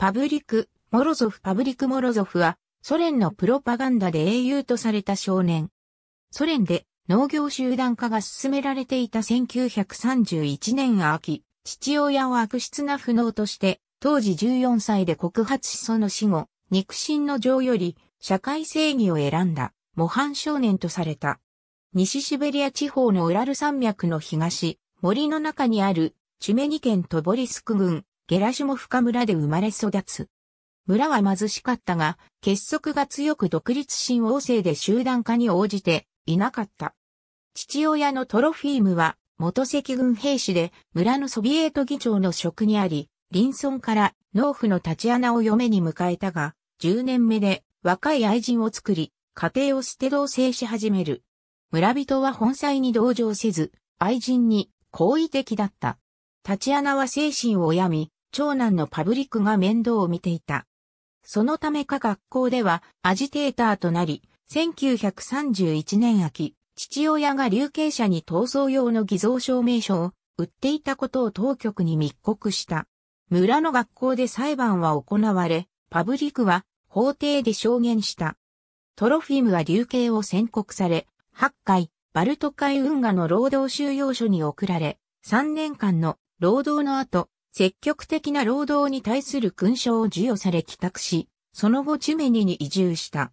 パブリク・モロゾフパブリク・モロゾフはソ連のプロパガンダで英雄とされた少年。ソ連で農業集団化が進められていた1931年秋、父親を悪質な不能として、当時14歳で告発しその死後、肉親の情より社会正義を選んだ模範少年とされた。西シベリア地方のウラル山脈の東、森の中にあるチュメニ県トボリスク郡、ゲラシモフカ村で生まれ育つ。村は貧しかったが、結束が強く独立心旺盛で集団化に応じていなかった。父親のトロフィームは元赤軍兵士で村のソビエート議長の職にあり、リ村から農夫のタチアナを嫁に迎えたが、10年目で若い愛人を作り、家庭を捨て同棲し始める。村人は本妻に同情せず、愛人に好意的だった。タチアナは精神を病み、長男のパブリックが面倒を見ていた。そのためか学校ではアジテーターとなり、1931年秋、父親が流刑者に逃走用の偽造証明書を売っていたことを当局に密告した。村の学校で裁判は行われ、パブリックは法廷で証言した。トロフィムは流刑を宣告され、8回、バルト海運河の労働収容所に送られ、3年間の労働の後、積極的な労働に対する勲章を授与され帰宅し、その後チュメニに移住した。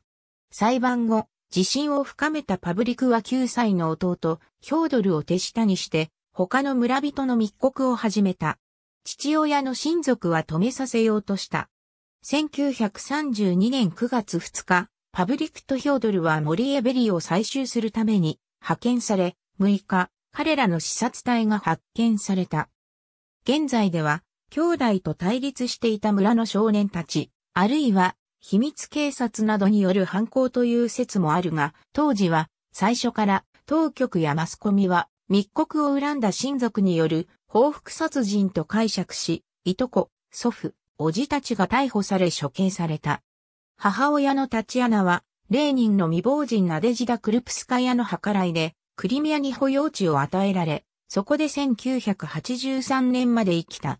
裁判後、自信を深めたパブリクは9歳の弟、ヒョードルを手下にして、他の村人の密告を始めた。父親の親族は止めさせようとした。1932年9月2日、パブリクとヒョードルは森エベリーを採集するために派遣され、6日、彼らの視察隊が発見された。現在では、兄弟と対立していた村の少年たち、あるいは、秘密警察などによる犯行という説もあるが、当時は、最初から、当局やマスコミは、密告を恨んだ親族による報復殺人と解釈し、いとこ、祖父、叔父たちが逮捕され処刑された。母親のタチアナは、レーニンの未亡人ナデジダ・クルプスカヤの計らいで、クリミアに保養地を与えられ、そこで1983年まで生きた。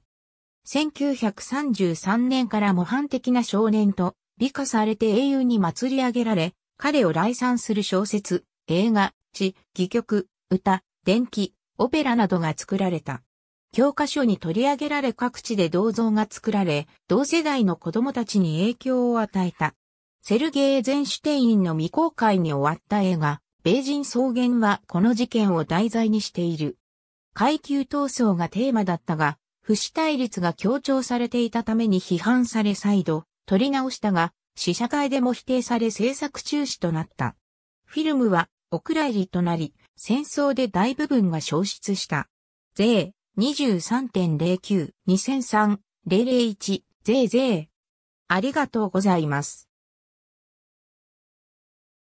1933年から模範的な少年と美化されて英雄に祭り上げられ、彼を来賛する小説、映画、地、戯曲、歌、電気、オペラなどが作られた。教科書に取り上げられ各地で銅像が作られ、同世代の子供たちに影響を与えた。セルゲー・ゼンシュテインの未公開に終わった映画、米人草原はこの事件を題材にしている。階級闘争がテーマだったが、不死対立が強調されていたために批判され再度、取り直したが、試写会でも否定され制作中止となった。フィルムは、お蔵入りとなり、戦争で大部分が消失した。税23.09-2003-001-00。ありがとうございます。